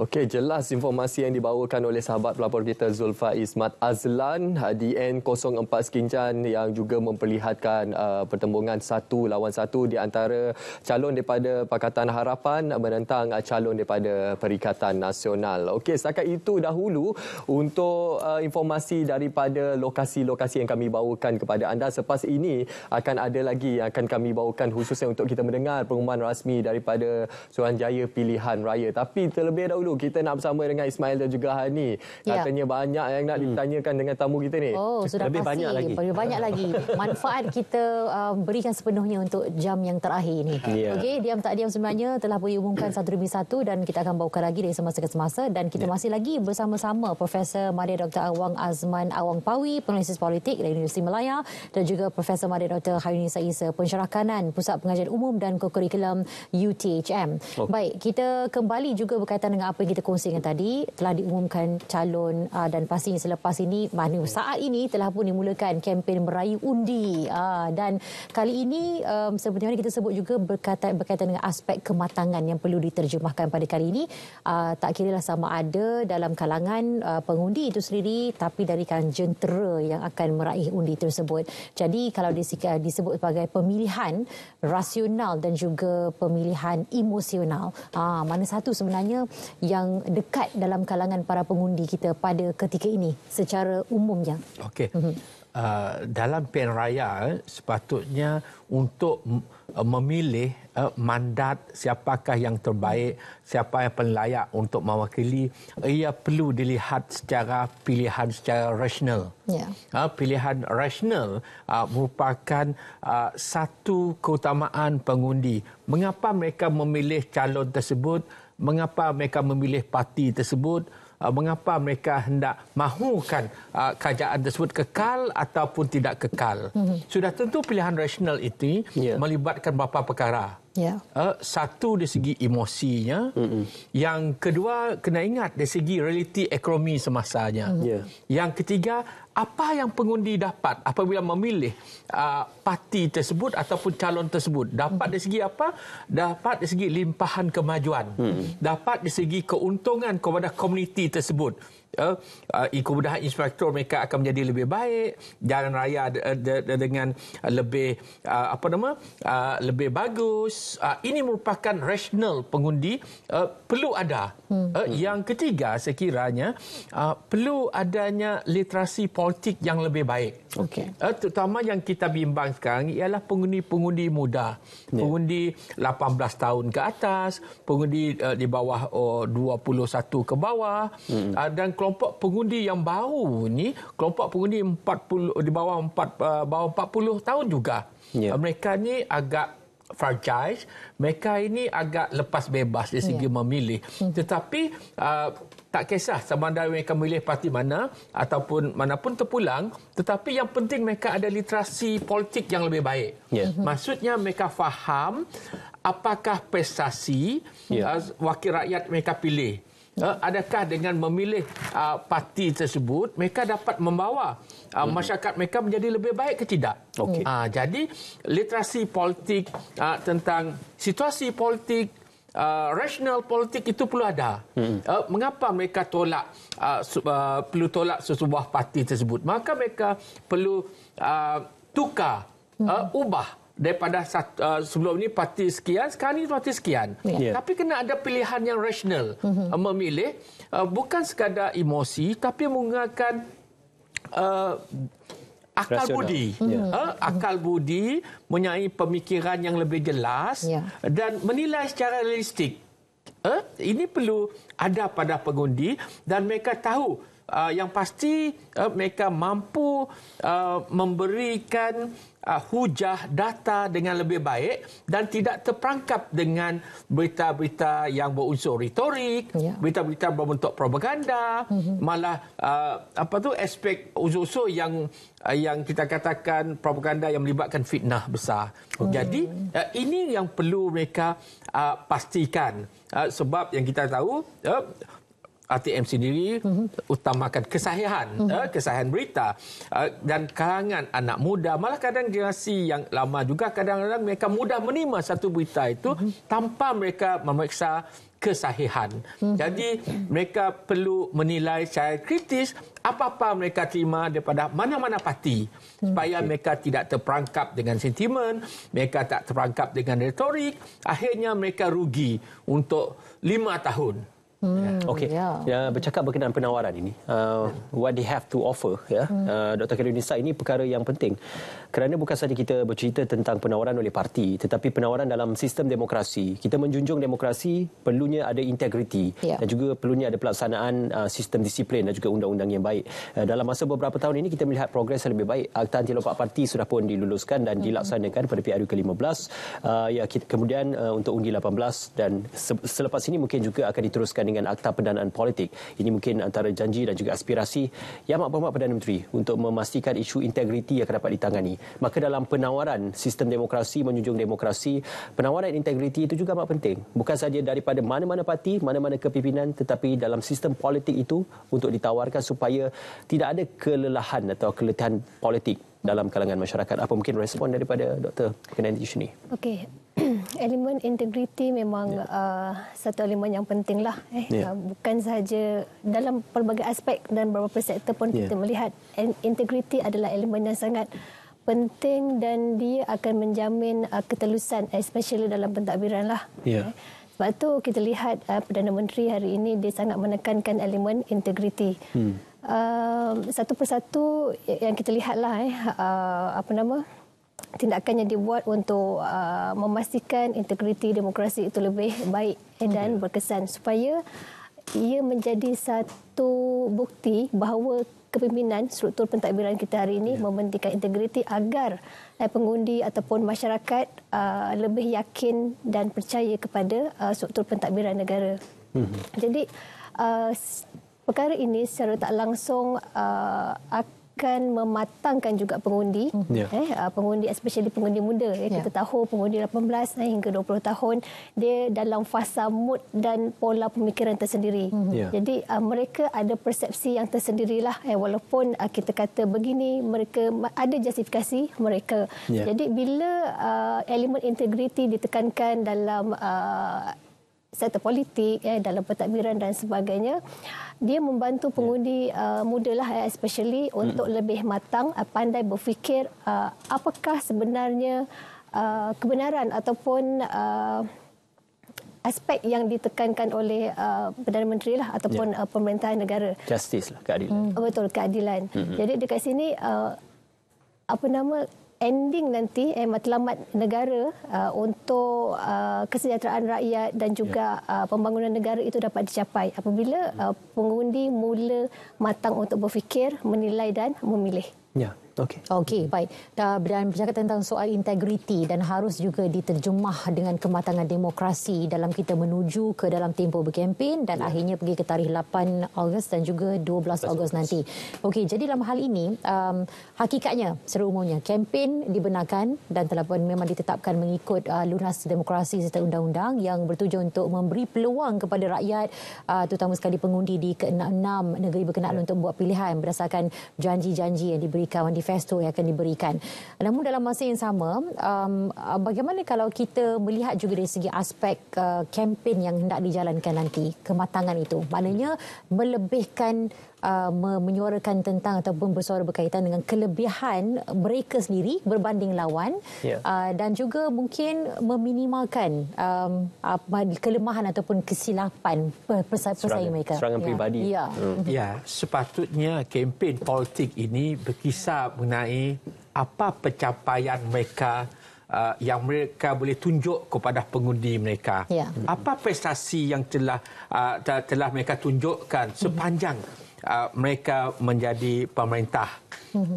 Okey, jelas informasi yang dibawakan oleh sahabat pelapor kita Zulfa Ismat Azlan eh, di N04 Sekinjan yang juga memperlihatkan uh, pertembungan satu lawan satu di antara calon daripada Pakatan Harapan menentang eh, calon daripada Perikatan Nasional. Okey, setakat itu dahulu untuk uh, informasi daripada lokasi-lokasi yang kami bawakan kepada anda selepas ini akan ada lagi yang akan kami bawakan khususnya untuk kita mendengar pengumuman rasmi daripada Suruhanjaya Pilihan Raya. Tapi terlebih dahulu dulu kita nak bersama dengan Ismail dan juga Hani. Ya. Katanya banyak yang nak hmm. ditanyakan dengan tamu kita ni. Oh, sudah lebih pasti. banyak lagi. Lebih banyak lagi. Manfaat kita um, berikan sepenuhnya untuk jam yang terakhir ini. Ya. Okey, diam tak diam sebenarnya telah pun umumkan satu demi satu dan kita akan bawakan lagi dari semasa ke semasa dan kita ya. masih lagi bersama-sama Profesor Maria Dr. Awang Azman Awang Pawi, penulis politik dari Universiti Melaya dan juga Profesor Maria Dr. Hayuni Saisa, pensyarah kanan Pusat Pengajian Umum dan Kokurikulum UTHM. Oh. Baik, kita kembali juga berkaitan dengan apa apa yang kita kongsikan tadi telah diumumkan calon uh, dan pastinya selepas ini mana saat ini telah pun dimulakan kempen merayu undi uh, dan kali ini um, seperti mana kita sebut juga berkaitan berkaitan dengan aspek kematangan yang perlu diterjemahkan pada kali ini uh, tak kira lah sama ada dalam kalangan uh, pengundi itu sendiri tapi dari kalangan jentera yang akan meraih undi tersebut jadi kalau disebut sebagai pemilihan rasional dan juga pemilihan emosional uh, mana satu sebenarnya yang dekat dalam kalangan para pengundi kita pada ketika ini secara umumnya? Okey. Mm-hmm. Uh, dalam pilihan raya sepatutnya untuk eh, memilih uh, mandat siapakah yang terbaik, siapa yang paling layak untuk mewakili, ia perlu dilihat secara pilihan secara rasional. Yeah. Ya. Uh, pilihan rasional uh, merupakan uh, satu keutamaan pengundi. Mengapa mereka memilih calon tersebut? mengapa mereka memilih parti tersebut ah, mengapa mereka hendak mahukan uh, kerajaan tersebut kekal ataupun tidak kekal. Mm-hmm. Sudah tentu pilihan rasional itu yeah. melibatkan beberapa perkara. Yeah. Ya. Uh, satu di segi emosinya, mm-hmm. yang kedua kena ingat di segi realiti ekonomi semasanya. Mm-hmm. Yeah. Yang ketiga, apa yang pengundi dapat apabila memilih uh, parti tersebut ataupun calon tersebut? Dapat mm-hmm. dari segi apa? Dapat di segi limpahan kemajuan. Mm-hmm. Dapat di segi keuntungan kepada komuniti tersebut. Ya, uh, kemudahan inspektor mereka akan menjadi lebih baik jalan raya dengan uh, lebih uh, apa nama uh, lebih bagus ini merupakan rasional pengundi perlu ada hmm. yang ketiga sekiranya perlu adanya literasi politik yang lebih baik okey terutama yang kita bimbang sekarang ialah pengundi-pengundi muda ya. pengundi 18 tahun ke atas pengundi di bawah 21 ke bawah hmm. dan kelompok pengundi yang baru ni kelompok pengundi 40 di bawah 4 eh, bawah 40 tahun juga yeah. Ya. mereka ni agak fragile mereka ini agak lepas bebas dari segi yeah. memilih hmm. tetapi uh, tak kisah sama ada mereka memilih parti mana ataupun manapun terpulang tetapi yang penting mereka ada literasi politik yang lebih baik yeah. Hmm. maksudnya mereka faham apakah prestasi yeah. Ya. wakil rakyat mereka pilih Eh, adakah dengan memilih uh, parti tersebut mereka dapat membawa uh, hmm. masyarakat mereka menjadi lebih baik ke tidak okey uh, jadi literasi politik uh, tentang situasi politik Uh, rasional politik itu perlu ada. Hmm. Uh, mengapa mereka tolak uh, uh, perlu tolak sesebuah parti tersebut? Maka mereka perlu uh, tukar, hmm. uh, ubah daripada satu, uh, sebelum ni parti sekian sekarang ni parti sekian yeah. Yeah. tapi kena ada pilihan yang rasional mm-hmm. memilih uh, bukan sekadar emosi tapi menggunakan uh, akal budi yeah. uh, akal budi menyai pemikiran yang lebih jelas yeah. dan menilai secara realistik uh, ini perlu ada pada pengundi dan mereka tahu uh, yang pasti uh, mereka mampu uh, memberikan uh, hujah data dengan lebih baik dan tidak terperangkap dengan berita-berita yang berunsur retorik, ya. berita-berita berbentuk propaganda, mm-hmm. malah uh, apa tu aspek unsur-unsur yang uh, yang kita katakan propaganda yang melibatkan fitnah besar. Mm. Jadi uh, ini yang perlu mereka uh, pastikan uh, sebab yang kita tahu uh, ATM sendiri uh-huh. utamakan kesahihan, uh-huh. kesahihan berita eh, dan kalangan anak muda. Malah kadang generasi yang lama juga kadang-kadang mereka mudah menerima satu berita itu uh-huh. tanpa mereka memeriksa kesahihan. Uh-huh. Jadi mereka perlu menilai secara kritis apa-apa mereka terima daripada mana-mana parti supaya mereka tidak terperangkap dengan sentimen, mereka tak terperangkap dengan retorik, akhirnya mereka rugi untuk lima tahun. Ya. Hmm, okay. Ya, yeah. uh, bercakap berkenaan penawaran ini, uh, what they have to offer, ya. Yeah? Hmm. Uh, Dr. Karunisa ini perkara yang penting. Kerana bukan saja kita bercerita tentang penawaran oleh parti, tetapi penawaran dalam sistem demokrasi. Kita menjunjung demokrasi, perlunya ada integriti yeah. dan juga perlunya ada pelaksanaan uh, sistem disiplin dan juga undang-undang yang baik. Uh, dalam masa beberapa tahun ini kita melihat progres yang lebih baik. Akta anti lompat parti sudah pun diluluskan dan hmm. dilaksanakan pada PRU ke-15. Uh, ya, kemudian uh, untuk undi 18 dan se- selepas ini mungkin juga akan diteruskan dengan Akta Pendanaan Politik. Ini mungkin antara janji dan juga aspirasi yang amat berhormat Perdana Menteri untuk memastikan isu integriti akan dapat ditangani. Maka dalam penawaran sistem demokrasi menjunjung demokrasi, penawaran integriti itu juga amat penting. Bukan saja daripada mana-mana parti, mana-mana kepimpinan tetapi dalam sistem politik itu untuk ditawarkan supaya tidak ada kelelahan atau keletihan politik dalam kalangan masyarakat. Apa mungkin respon daripada Dr. Kenan Yushni? Okey. elemen integriti memang ya. uh, satu elemen yang pentinglah eh ya. uh, bukan sahaja dalam pelbagai aspek dan beberapa sektor pun ya. kita melihat integriti adalah elemen yang sangat penting dan dia akan menjamin uh, ketelusan especially dalam pentadbiran lah. Ya. Eh. Sebab tu kita lihat uh, Perdana Menteri hari ini dia sangat menekankan elemen integriti. Hmm. Uh, satu persatu yang kita lihatlah eh uh, apa nama tindakan yang dibuat untuk uh, memastikan integriti demokrasi itu lebih baik dan ya. berkesan supaya ia menjadi satu bukti bahawa kepimpinan struktur pentadbiran kita hari ini ya. mementingkan integriti agar eh, pengundi ataupun masyarakat uh, lebih yakin dan percaya kepada uh, struktur pentadbiran negara. Hmm. Jadi uh, perkara ini secara tak langsung uh, akan mematangkan juga pengundi mhm. yeah. eh ah, pengundi especially pengundi muda eh, ya. kita tahu pengundi 18 eh, hingga 20 tahun dia dalam fasa mood dan pola pemikiran tersendiri mhm. yeah. jadi uh, mereka ada persepsi yang tersendirilah eh walaupun uh, kita kata begini mereka ada justifikasi mereka yeah. jadi bila uh, elemen integriti ditekankan dalam uh, serta politik eh, dalam pentadbiran dan sebagainya dia membantu pengundi uh, muda lah eh, especially hmm. untuk lebih matang uh, pandai berfikir uh, apakah sebenarnya uh, kebenaran ataupun uh, aspek yang ditekankan oleh uh, Perdana Menteri lah ataupun yeah. Ya. uh, pemerintahan negara justice lah keadilan hmm. betul keadilan hmm. jadi dekat sini uh, apa nama ending nanti eh, matlamat negara uh, untuk uh, kesejahteraan rakyat dan juga yeah. uh, pembangunan negara itu dapat dicapai apabila uh, pengundi mula matang untuk berfikir, menilai dan memilih. Ya. Okey. Okey, baik. Dan bercakap tentang soal integriti dan harus juga diterjemah dengan kematangan demokrasi dalam kita menuju ke dalam tempoh berkempen dan ya. akhirnya pergi ke tarikh 8 Ogos dan juga 12, 12 Ogos nanti. Okey, jadi dalam hal ini, um, hakikatnya secara umumnya kempen dibenarkan dan telah pun memang ditetapkan mengikut uh, lunas demokrasi serta undang-undang yang bertujuan untuk memberi peluang kepada rakyat uh, terutama sekali pengundi di ke-6 negeri berkenaan ya. untuk membuat pilihan berdasarkan janji-janji yang diberikan di manifesto yang akan diberikan. Namun dalam masa yang sama, um, uh, bagaimana kalau kita melihat juga dari segi aspek uh, kempen yang hendak dijalankan nanti, kematangan itu. Maknanya melebihkan uh, menyuarakan tentang ataupun bersuara berkaitan dengan kelebihan mereka sendiri berbanding lawan yeah. uh, dan juga mungkin meminimalkan um, uh, kelemahan ataupun kesilapan pesaing mereka. Serangan yeah. peribadi. Ya, yeah. hmm. Mhm. Ya, sepatutnya kempen politik ini berkisar mengenai apa pencapaian mereka Uh, yang mereka boleh tunjuk kepada pengundi mereka. Yeah. Apa prestasi yang telah uh, telah mereka tunjukkan sepanjang Ah, mereka menjadi pemerintah. Hmm.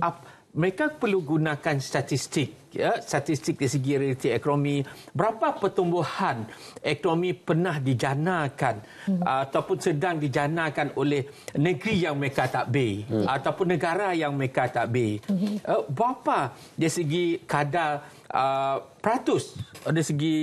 Mereka perlu gunakan statistik ya, statistik dari segi realiti ekonomi berapa pertumbuhan ekonomi pernah dijanakan hmm. Uh, ataupun sedang dijanakan oleh negeri yang mereka takbir hmm. ataupun negara yang mereka takbir hmm. Uh, berapa dari segi kadar uh, peratus uh, dari segi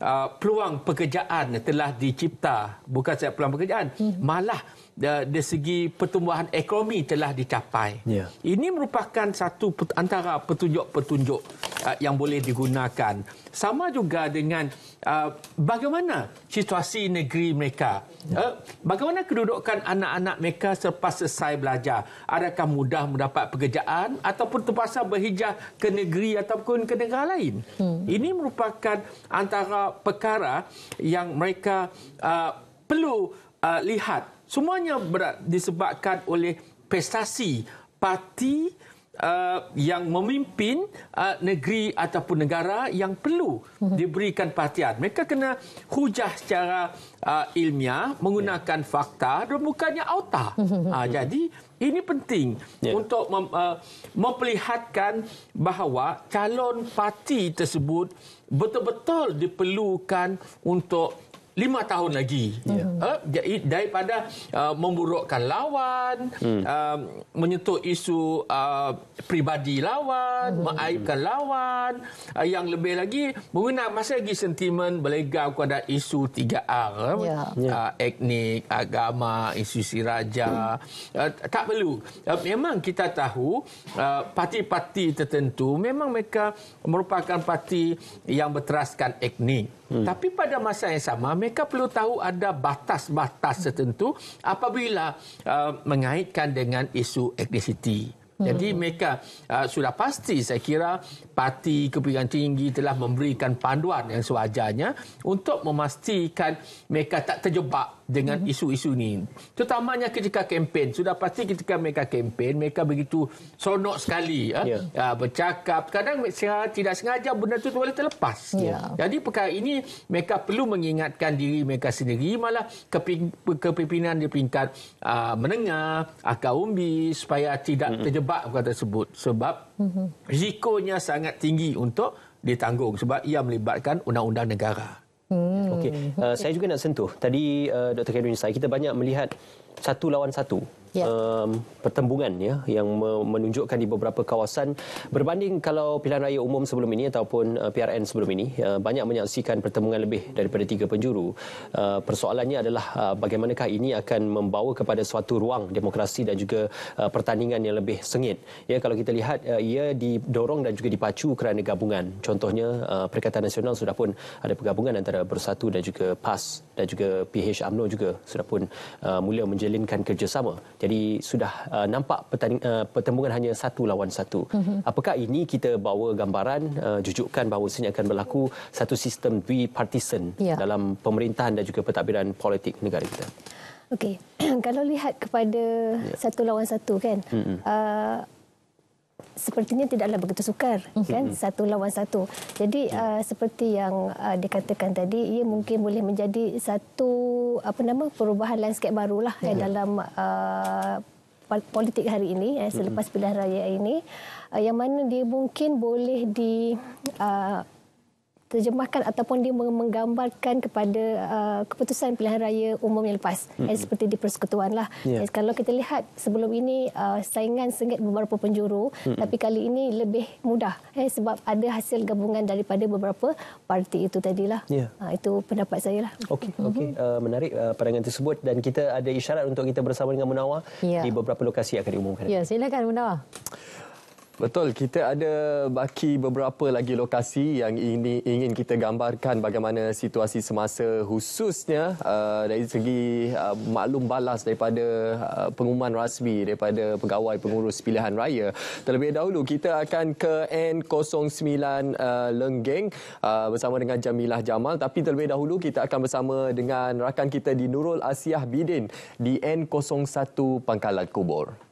uh, peluang pekerjaan telah dicipta bukan sahaja peluang pekerjaan hmm. malah dari segi pertumbuhan ekonomi telah dicapai. Yeah. Ini merupakan satu antara petunjuk-petunjuk uh, yang boleh digunakan. Sama juga dengan uh, bagaimana situasi negeri mereka. Uh, bagaimana kedudukan anak-anak mereka selepas selesai belajar? Adakah mudah mendapat pekerjaan ataupun terpaksa berhijrah ke negeri ataupun ke negara lain? Hmm. Ini merupakan antara perkara yang mereka uh, perlu uh, lihat. Semuanya disebabkan oleh prestasi parti Uh, yang memimpin uh, negeri ataupun negara yang perlu mhm. diberikan perhatian. Mereka kena hujah secara uh, ilmiah menggunakan yeah. fakta dan bukannya auta. uh, jadi ini penting yeah. untuk mem, uh, memperlihatkan bahawa calon parti tersebut betul-betul diperlukan untuk lima tahun lagi yeah. ha? daripada uh, memburukkan lawan hmm. uh, menyentuh isu uh, pribadi lawan hmm. mengaibkan lawan uh, yang lebih lagi mengenai masih lagi sentimen berlegar kepada isu 3R yeah. uh, ya. etnik agama isu si raja hmm. uh, tak perlu uh, memang kita tahu uh, parti-parti tertentu memang mereka merupakan parti yang berteraskan etnik hmm. tapi pada masa yang sama mereka perlu tahu ada batas-batas tertentu apabila uh, mengaitkan dengan isu etnisiti. Jadi hmm. mereka uh, sudah pasti saya kira parti kepimpinan tinggi telah memberikan panduan yang sewajarnya untuk memastikan mereka tak terjebak dengan mhm. isu-isu ini, Terutamanya ketika kempen. Sudah pasti ketika mereka kempen, mereka begitu sonok sekali ya. Yeah. Ya. bercakap. Kadang tidak sengaja benda itu boleh terlepas. Yeah. Ya. Jadi perkara ini mereka perlu mengingatkan diri mereka sendiri malah kepimpinan di peringkat uh, menengah, akar umbi supaya tidak mhm. terjebak kata tersebut. Sebab mhm. risikonya sangat tinggi untuk ditanggung sebab ia melibatkan undang-undang negara. Hmm, okay, uh, eh, saya juga nak sentuh tadi uh, eh, Dr. Kedrin saya kita banyak melihat satu lawan satu ya. um, pertembungan ya yang menunjukkan di beberapa kawasan berbanding kalau pilihan raya umum sebelum ini ataupun uh, eh, PRN sebelum ini uh, banyak menyaksikan pertembungan lebih daripada tiga penjuru. Uh, persoalannya adalah uh, bagaimanakah ini akan membawa kepada suatu ruang demokrasi dan juga uh, pertandingan yang lebih sengit. Ya kalau kita lihat uh, ia didorong dan juga dipacu kerana gabungan. Contohnya uh, Perikatan Nasional sudah pun ada pergabungan antara Bersatu dan juga PAS dan juga PH UMNO juga sudah pun uh, mula menjalinkan kerjasama jadi sudah uh, nampak pertanding, uh, pertembungan hanya satu lawan satu. Mm-hmm. Apakah ini kita bawa gambaran, uh, jujukkan bahawa sebenarnya akan berlaku satu sistem bipartisan yeah. dalam pemerintahan dan juga pentadbiran politik negara kita? Okey, kalau lihat kepada yeah. satu lawan satu kan, mm-hmm. uh, sepertinya tidaklah begitu sukar kan satu lawan satu. Jadi ya. uh, seperti yang uh, dikatakan tadi ia mungkin boleh menjadi satu apa nama perubahan landscape barulah eh, ya. dalam uh, politik hari ini eh, selepas pilihan raya ini uh, yang mana dia mungkin boleh di uh, terjemahkan ataupun dia menggambarkan kepada uh, keputusan pilihan raya umum yang lepas mm -hmm. seperti di persekutuan lah. Yeah. Kalau kita lihat sebelum ini uh, saingan sengit beberapa penjuru mm -hmm. tapi kali ini lebih mudah eh, sebab ada hasil gabungan daripada beberapa parti itu tadilah. Yeah. Ya. Uh, itu pendapat saya lah. Okey, okay. mm -hmm. uh, menarik uh, pandangan tersebut dan kita ada isyarat untuk kita bersama dengan Munawar yeah. di beberapa lokasi yang akan diumumkan. yeah, silakan Munawar. Betul, kita ada baki beberapa lagi lokasi yang ini ingin kita gambarkan bagaimana situasi semasa khususnya uh, dari segi uh, maklum balas daripada uh, pengumuman rasmi daripada pegawai pengurus pilihan raya. Terlebih dahulu kita akan ke N09 uh, Lenggeng uh, bersama dengan Jamilah Jamal tapi terlebih dahulu kita akan bersama dengan rakan kita di Nurul Asiah Bidin di N01 Pangkalan Kubur.